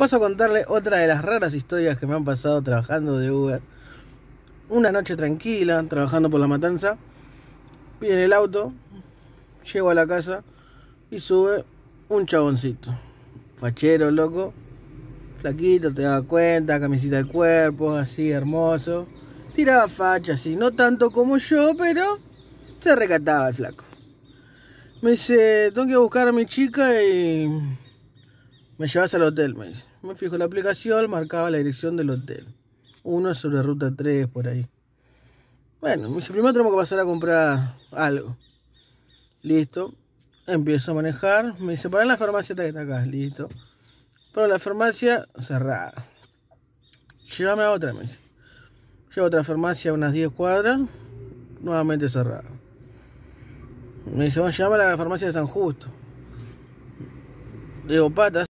paso a contarle otra de las raras historias que me han pasado trabajando de Uber. Una noche tranquila, trabajando por la matanza, piden el auto, llego a la casa y sube un chaboncito. Fachero, loco, flaquito, te daba cuenta, camisita del cuerpo, así hermoso. Tiraba fachas así, no tanto como yo, pero se recataba el flaco. Me dice, tengo que buscar a mi chica y me llevas al hotel, me dice. Me fijo la aplicación, marcaba la dirección del hotel. Uno sobre ruta 3, por ahí. Bueno, me dice, primero tengo que pasar a comprar algo. Listo. Empiezo a manejar. Me dice, para en la farmacia que está acá. Listo. Pero la farmacia cerrada. Llévame a otra, me dice. Llevo a otra farmacia unas 10 cuadras. Nuevamente cerrada. Me dice, vamos llama a la farmacia de San Justo. Digo, patas.